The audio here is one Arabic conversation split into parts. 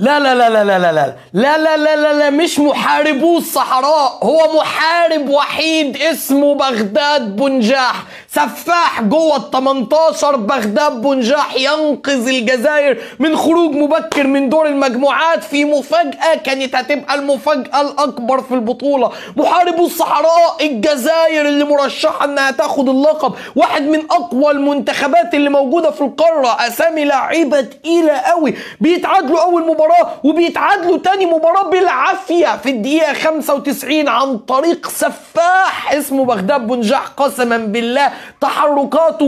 لا لا لا لا لا لا لا لا لا لا لا لا مش محاربو الصحراء هو محارب وحيد اسمه بغداد بنجاح سفاح جوه ال 18 بغداد بنجاح ينقذ الجزائر من خروج مبكر من دور المجموعات في مفاجاه كانت هتبقى المفاجاه الاكبر في البطوله محاربو الصحراء الجزائر اللي مرشحه انها تاخد اللقب واحد من اقوى المنتخبات اللي موجوده في القاره اسامي لعيبه تقيله قوي بيتعادلوا اول مباراه وبيتعادلوا تاني مباراه بالعافيه في الدقيقه 95 عن طريق سفاح اسمه بغداد بنجاح قسما بالله تحركاته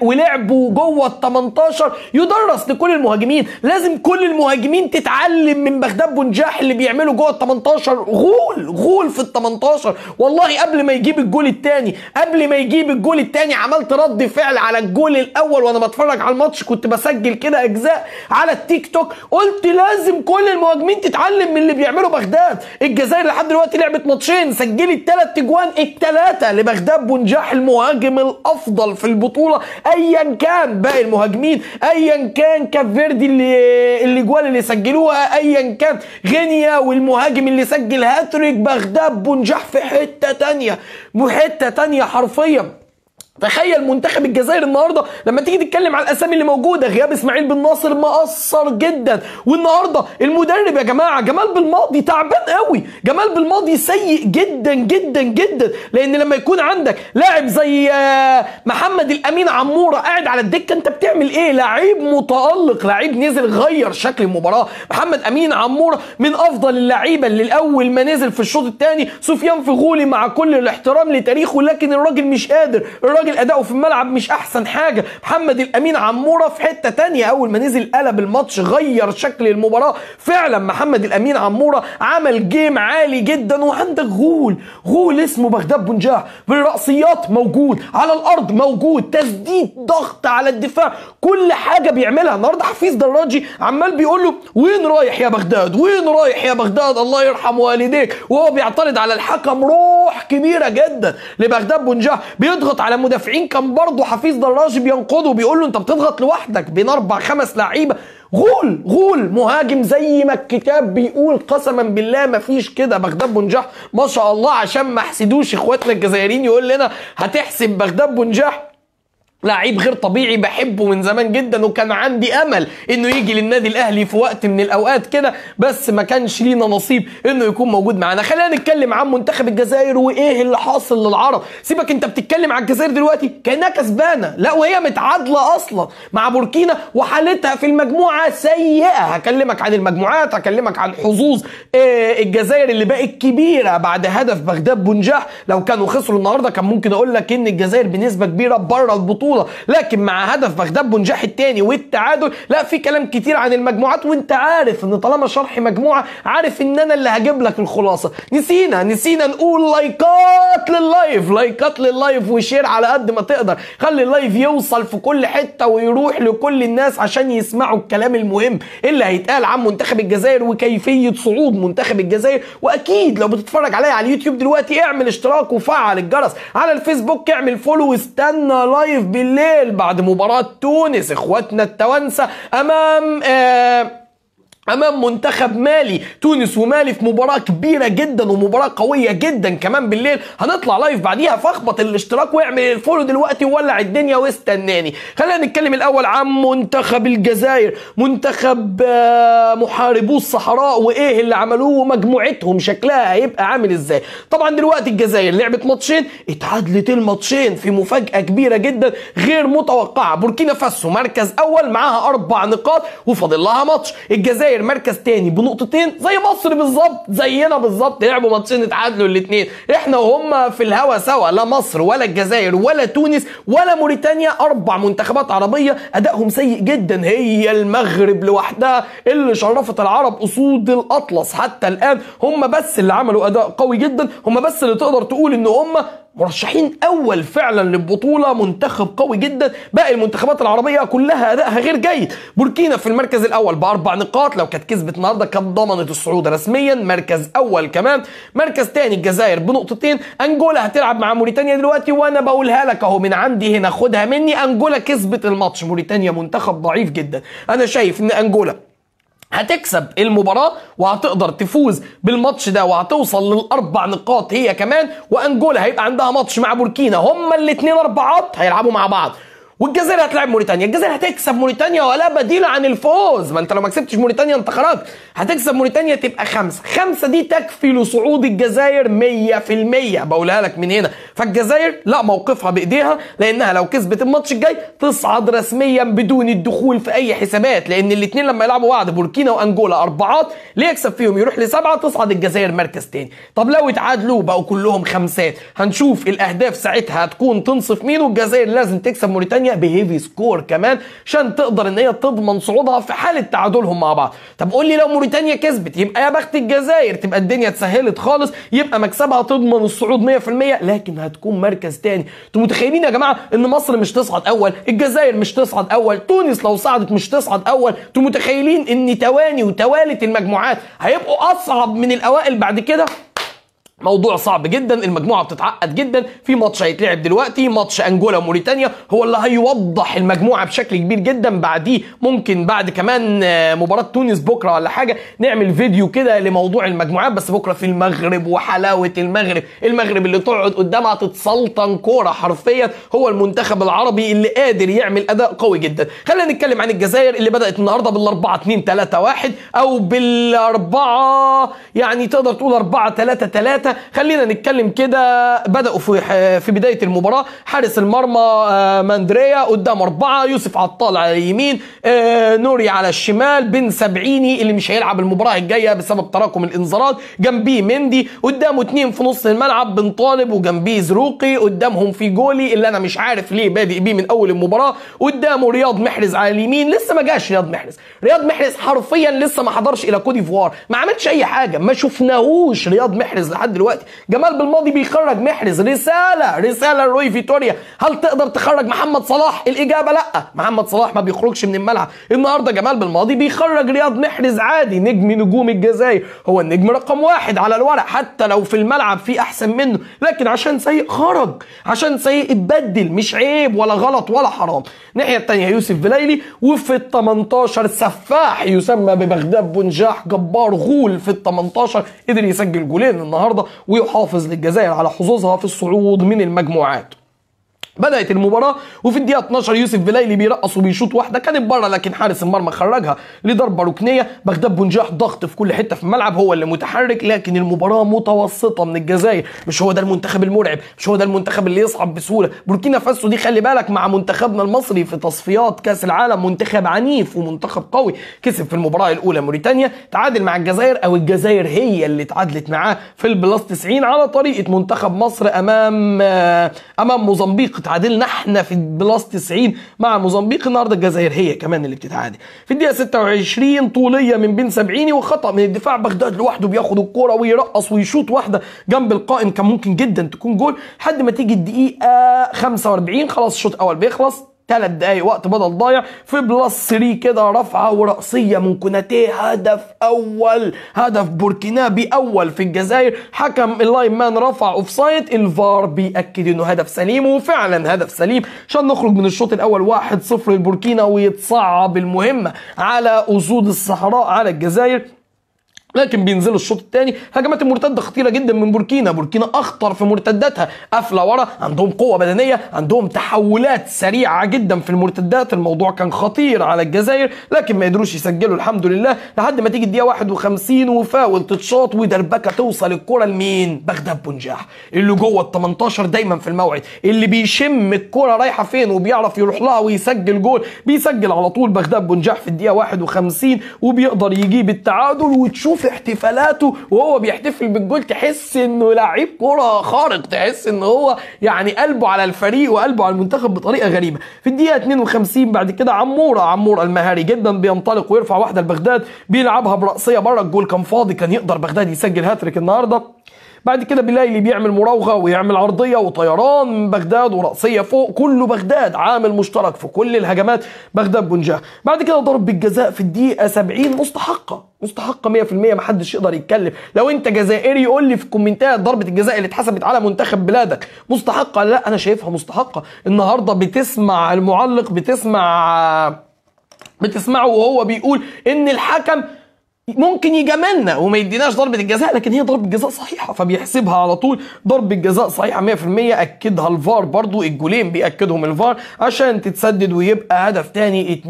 ولعبه جوه ال 18 يدرس لكل المهاجمين لازم كل المهاجمين تتعلم من بغداد بنجاح اللي بيعمله جوه ال 18 غول غول في ال 18 والله قبل ما يجيب الجول الثاني قبل ما يجيب الجول الثاني عملت رد فعل على الجول الاول وانا بتفرج على الماتش كنت بسجل كده اجزاء على التيك توك قلت لازم كل المهاجمين تتعلم من اللي بيعمله بغداد الجزائر لحد دلوقتي لعبت ماتشين سجلت ثلاث اجوان الثلاثه لبغداد بنجاح المهاجم الافضل في البطوله ايا كان باقي المهاجمين ايا كان كافيردي اللي الاجوال اللي سجلوها ايا كان غينيا والمهاجم اللي سجل هاتريك بغداد بنجاح في حته تانية حته تانية حرفيا تخيل منتخب الجزائر النهارده لما تيجي تتكلم على الاسامي اللي موجوده غياب اسماعيل بن ناصر مقصر جدا والنهارده المدرب يا جماعه جمال بالماضي تعبان قوي جمال بالماضي سيء جدا جدا جدا لان لما يكون عندك لاعب زي آه، محمد الامين عموره قاعد على الدكه انت بتعمل ايه لعيب متالق لعيب نزل غير شكل المباراه محمد امين عموره من افضل اللعيبه اللي الاول ما نزل في الشوط الثاني سفيان فغولي مع كل الاحترام لتاريخه لكن الراجل مش قادر الراجل الراجل اداؤه في الملعب مش احسن حاجه محمد الامين عموره في حته تانية اول ما نزل قلب الماتش غير شكل المباراه فعلا محمد الامين عموره عمل جيم عالي جدا وعندك غول غول اسمه بغداد بنجاح بالرأسيات موجود على الارض موجود تسديد ضغط على الدفاع كل حاجه بيعملها النهارده حفيظ دراجي عمال بيقول له وين رايح يا بغداد وين رايح يا بغداد الله يرحم والديك وهو بيعترض على الحكم روح كبيره جدا لبغداد بنجاح بيضغط على مدافع المدافعين كان برضه حفيظ دراجي بينقضه بيقول له انت بتضغط لوحدك بين اربع خمس لعيبه غول غول مهاجم زي ما الكتاب بيقول قسما بالله ما فيش كده بغداد بنجاح ما شاء الله عشان ما احسدوش اخواتنا الجزائريين يقول لنا هتحسب بغداد بنجاح لعيب غير طبيعي بحبه من زمان جدا وكان عندي امل انه يجي للنادي الاهلي في وقت من الاوقات كده بس ما كانش لينا نصيب انه يكون موجود معانا خلينا نتكلم عن منتخب الجزائر وايه اللي حاصل للعرب سيبك انت بتتكلم عن الجزائر دلوقتي كانها كسبانه لا وهي متعادله اصلا مع بوركينا وحالتها في المجموعه سيئه هكلمك عن المجموعات هكلمك عن حظوظ آه، الجزائر اللي بقت كبيره بعد هدف بغداد بنجاح لو كانوا خسروا النهارده كان ممكن اقول لك ان الجزائر بنسبه كبيره بره البطوله البطوله لكن مع هدف بغداد بنجاح الثاني والتعادل لا في كلام كتير عن المجموعات وانت عارف ان طالما شرح مجموعه عارف ان انا اللي هجيب لك الخلاصه نسينا نسينا نقول لايكات لللايف لايكات لللايف وشير على قد ما تقدر خلي اللايف يوصل في كل حته ويروح لكل الناس عشان يسمعوا الكلام المهم اللي هيتقال عن منتخب الجزائر وكيفيه صعود منتخب الجزائر واكيد لو بتتفرج عليا على اليوتيوب دلوقتي اعمل اشتراك وفعل الجرس على الفيسبوك اعمل فولو واستنى لايف بالليل بعد مباراة تونس اخواتنا التوانسة امام آه امام منتخب مالي تونس ومالي في مباراه كبيره جدا ومباراه قويه جدا كمان بالليل هنطلع لايف بعديها فاخبط الاشتراك واعمل الفولو دلوقتي وولع الدنيا واستناني خلينا نتكلم الاول عن منتخب الجزائر منتخب آه، محاربو الصحراء وايه اللي عملوه ومجموعتهم شكلها هيبقى عامل ازاي طبعا دلوقتي الجزائر لعبت ماتشين اتعادلت الماتشين في مفاجاه كبيره جدا غير متوقعه بوركينا فاسو مركز اول معاها اربع نقاط وفاضل لها ماتش الجزائر غير مركز تاني بنقطتين زي مصر بالظبط زينا بالظبط لعبوا ماتشين اتعادلوا الاثنين احنا وهم في الهوا سوا لا مصر ولا الجزائر ولا تونس ولا موريتانيا اربع منتخبات عربيه ادائهم سيء جدا هي المغرب لوحدها اللي شرفت العرب اسود الاطلس حتى الان هم بس اللي عملوا اداء قوي جدا هم بس اللي تقدر تقول ان هم مرشحين اول فعلا للبطوله منتخب قوي جدا باقي المنتخبات العربيه كلها ادائها غير جيد بوركينا في المركز الاول باربع نقاط لو كانت كسبت النهارده كانت ضمنت الصعود رسميا مركز اول كمان مركز تاني الجزائر بنقطتين انجولا هتلعب مع موريتانيا دلوقتي وانا بقولها لك اهو من عندي هنا خدها مني انجولا كسبت الماتش موريتانيا منتخب ضعيف جدا انا شايف ان انجولا هتكسب المباراة وهتقدر تفوز بالماتش ده وهتوصل للأربع نقاط هي كمان وأنجولا هيبقى عندها ماتش مع بوركينا هما الاتنين أربعات هيلعبوا مع بعض والجزائر هتلعب موريتانيا الجزائر هتكسب موريتانيا ولا بديل عن الفوز ما انت لو ما كسبتش موريتانيا انت خرجت هتكسب موريتانيا تبقى خمسة خمسة دي تكفي لصعود الجزائر 100% بقولها لك من هنا فالجزائر لا موقفها بايديها لانها لو كسبت الماتش الجاي تصعد رسميا بدون الدخول في اي حسابات لان الاثنين لما يلعبوا بعض بوركينا وانجولا اربعات ليه يكسب فيهم يروح لسبعه تصعد الجزائر مركز تاني طب لو اتعادلوا بقوا كلهم خمسات هنشوف الاهداف ساعتها هتكون تنصف مين والجزائر لازم تكسب موريتانيا بهيفي سكور كمان عشان تقدر ان هي تضمن صعودها في حاله تعادلهم مع بعض طب قول لي لو موريتانيا كسبت يبقى يا بخت الجزائر تبقى الدنيا اتسهلت خالص يبقى مكسبها تضمن الصعود 100% لكن هتكون مركز تاني انتوا متخيلين يا جماعه ان مصر مش تصعد اول الجزائر مش تصعد اول تونس لو صعدت مش تصعد اول انتوا متخيلين ان تواني وتوالت المجموعات هيبقوا اصعب من الاوائل بعد كده موضوع صعب جدا المجموعه بتتعقد جدا في ماتش هيتلعب دلوقتي ماتش انجولا وموريتانيا هو اللي هيوضح المجموعه بشكل كبير جدا بعديه ممكن بعد كمان آه، مباراه تونس بكره ولا حاجه نعمل فيديو كده لموضوع المجموعات بس بكره في المغرب وحلاوه المغرب المغرب اللي تقعد قدامها تتسلطن كوره حرفيا هو المنتخب العربي اللي قادر يعمل اداء قوي جدا خلينا نتكلم عن الجزائر اللي بدات النهارده بال4 2 3 1 او بال4 يعني تقدر تقول 4 3 3 ساعتها خلينا نتكلم كده بداوا في في بدايه المباراه حارس المرمى آه، ماندريا قدام اربعه يوسف عطال على اليمين آه، نوري على الشمال بن سبعيني اللي مش هيلعب المباراه الجايه بسبب تراكم الانذارات جنبيه مندي قدامه اتنين في نص الملعب بن طالب وجنبيه زروقي قدامهم في جولي اللي انا مش عارف ليه بادئ بيه من اول المباراه قدامه رياض محرز على اليمين لسه ما جاش رياض محرز رياض محرز حرفيا لسه ما حضرش الى كوديفوار ما عملش اي حاجه ما شفناهوش رياض محرز لحد دلوقتي جمال بالماضي بيخرج محرز رساله رساله لروي فيتوريا هل تقدر تخرج محمد صلاح الاجابه لا محمد صلاح ما بيخرجش من الملعب النهارده جمال بالماضي بيخرج رياض محرز عادي نجم نجوم الجزائر هو النجم رقم واحد على الورق حتى لو في الملعب في احسن منه لكن عشان سيء خرج عشان سيء اتبدل مش عيب ولا غلط ولا حرام الناحيه الثانيه يوسف فليلي وفي ال 18 سفاح يسمى ببغداد بنجاح جبار غول في ال 18 قدر يسجل جولين النهارده ويحافظ للجزائر على حظوظها في الصعود من المجموعات بدات المباراه وفي الدقيقه 12 يوسف بلايلي بيرقص وبيشوط واحده كانت بره لكن حارس المرمى خرجها لضربه ركنيه بغداد بنجاح ضغط في كل حته في الملعب هو اللي متحرك لكن المباراه متوسطه من الجزائر مش هو ده المنتخب المرعب مش هو ده المنتخب اللي يصعب بسهوله بوركينا فاسو دي خلي بالك مع منتخبنا المصري في تصفيات كاس العالم منتخب عنيف ومنتخب قوي كسب في المباراه الاولى موريتانيا تعادل مع الجزائر او الجزائر هي اللي تعادلت معاه في البلاس 90 على طريقه منتخب مصر امام آه، امام موزمبيق تعادلنا احنا في بلس 90 مع موزمبيق النهارده الجزائر هي كمان اللي بتتعادل في الدقيقه 26 طوليه من بين سبعيني وخطا من الدفاع بغداد لوحده بياخد الكوره ويرقص ويشوط واحده جنب القائم كان ممكن جدا تكون جول لحد ما تيجي الدقيقه 45 خلاص الشوط الاول بيخلص ثلاث دقايق وقت بدل ضايع في بلس 3 كده رفعه ورأسيه من كوناتيه هدف اول هدف بوركينابي اول في الجزائر حكم اللاين مان رفع اوف سايد الفار بيأكد انه هدف سليم وفعلا هدف سليم عشان نخرج من الشوط الاول 1-0 لبوركينا ويتصعب المهمه على اسود الصحراء على الجزائر لكن بينزلوا الشوط الثاني هجمات المرتده خطيره جدا من بوركينا بوركينا اخطر في مرتداتها قافله ورا عندهم قوه بدنيه عندهم تحولات سريعه جدا في المرتدات الموضوع كان خطير على الجزائر لكن ما قدروش يسجلوا الحمد لله لحد ما تيجي الدقيقه 51 وفاول تتشاط ودربكه توصل الكره لمين بغداد بنجاح اللي جوه ال 18 دايما في الموعد اللي بيشم الكره رايحه فين وبيعرف يروح لها ويسجل جول بيسجل على طول بغداد بنجاح في الدقيقه 51 وبيقدر يجيب التعادل وتشوف احتفالاته وهو بيحتفل بالجول تحس انه لعيب كرة خارق تحس ان هو يعني قلبه على الفريق وقلبه على المنتخب بطريقة غريبة في الدقيقة 52 بعد كده عمورة عمورة المهاري جدا بينطلق ويرفع واحدة لبغداد بيلعبها برأسية بره الجول كان فاضي كان يقدر بغداد يسجل هاتريك النهارده بعد كده بنلاقي اللي بيعمل مراوغه ويعمل عرضيه وطيران من بغداد وراسيه فوق كله بغداد عامل مشترك في كل الهجمات بغداد بنجاه بعد كده ضرب بالجزاء في الدقيقه 70 مستحقه مستحقه 100% محدش يقدر يتكلم لو انت جزائري يقول لي في الكومنتات ضربه الجزاء اللي اتحسبت على منتخب بلادك مستحقه لا انا شايفها مستحقه النهارده بتسمع المعلق بتسمع بتسمعه وهو بيقول ان الحكم ممكن يجاملنا وما يديناش ضربه الجزاء لكن هي ضربه جزاء صحيحه فبيحسبها على طول ضربه جزاء صحيحه 100% اكدها الفار برضو الجولين بياكدهم الفار عشان تتسدد ويبقى هدف تاني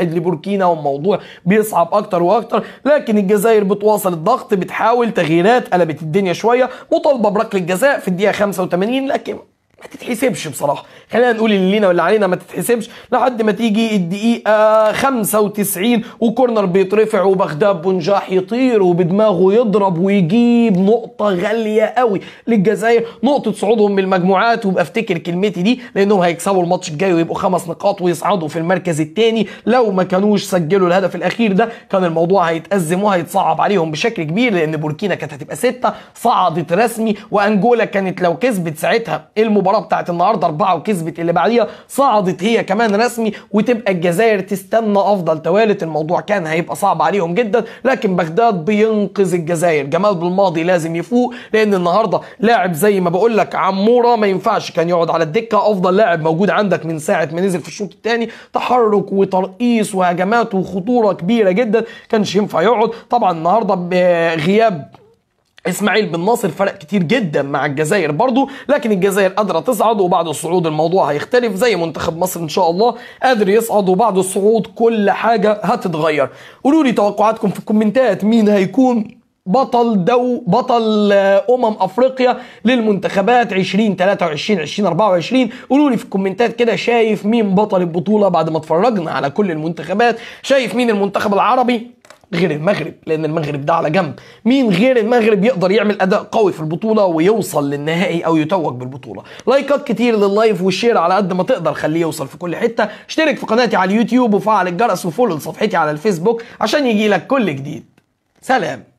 2-1 لبوركينا والموضوع بيصعب اكتر واكتر لكن الجزائر بتواصل الضغط بتحاول تغييرات قلبت الدنيا شويه مطالبه بركله جزاء في الدقيقه 85 لكن ما تتحسبش بصراحه خلينا نقول اللي لينا واللي علينا ما تتحسبش لحد ما تيجي الدقيقه 95 وكورنر بيترفع وبغداد بنجاح يطير وبدماغه يضرب ويجيب نقطه غاليه قوي للجزائر نقطه صعودهم من المجموعات وابقى افتكر كلمتي دي لانهم هيكسبوا الماتش الجاي ويبقوا خمس نقاط ويصعدوا في المركز الثاني لو ما كانوش سجلوا الهدف الاخير ده كان الموضوع هيتازم وهيتصعب عليهم بشكل كبير لان بوركينا كانت هتبقى سته صعدت رسمي وانجولا كانت لو كسبت ساعتها المباراه المباراه بتاعت النهارده اربعه وكسبت اللي بعديها صعدت هي كمان رسمي وتبقى الجزائر تستنى افضل توالت الموضوع كان هيبقى صعب عليهم جدا لكن بغداد بينقذ الجزائر جمال بالماضي لازم يفوق لان النهارده لاعب زي ما بقول لك عموره ما ينفعش كان يقعد على الدكه افضل لاعب موجود عندك من ساعه ما نزل في الشوط الثاني تحرك وترقيص وهجمات وخطوره كبيره جدا كانش ينفع يقعد طبعا النهارده غياب اسماعيل بن ناصر فرق كتير جدا مع الجزائر برضو لكن الجزائر قادرة تصعد وبعد الصعود الموضوع هيختلف زي منتخب مصر ان شاء الله قادر يصعد وبعد الصعود كل حاجة هتتغير قولوا لي توقعاتكم في الكومنتات مين هيكون بطل دو بطل امم افريقيا للمنتخبات 20 23 20 24 قولوا لي في الكومنتات كده شايف مين بطل البطوله بعد ما اتفرجنا على كل المنتخبات شايف مين المنتخب العربي غير المغرب لان المغرب ده على جنب مين غير المغرب يقدر يعمل اداء قوي في البطوله ويوصل للنهائي او يتوج بالبطوله لايكات كتير لللايف والشير على قد ما تقدر خليه يوصل في كل حته اشترك في قناتي على اليوتيوب وفعل الجرس وفولو لصفحتي على الفيسبوك عشان يجيلك كل جديد سلام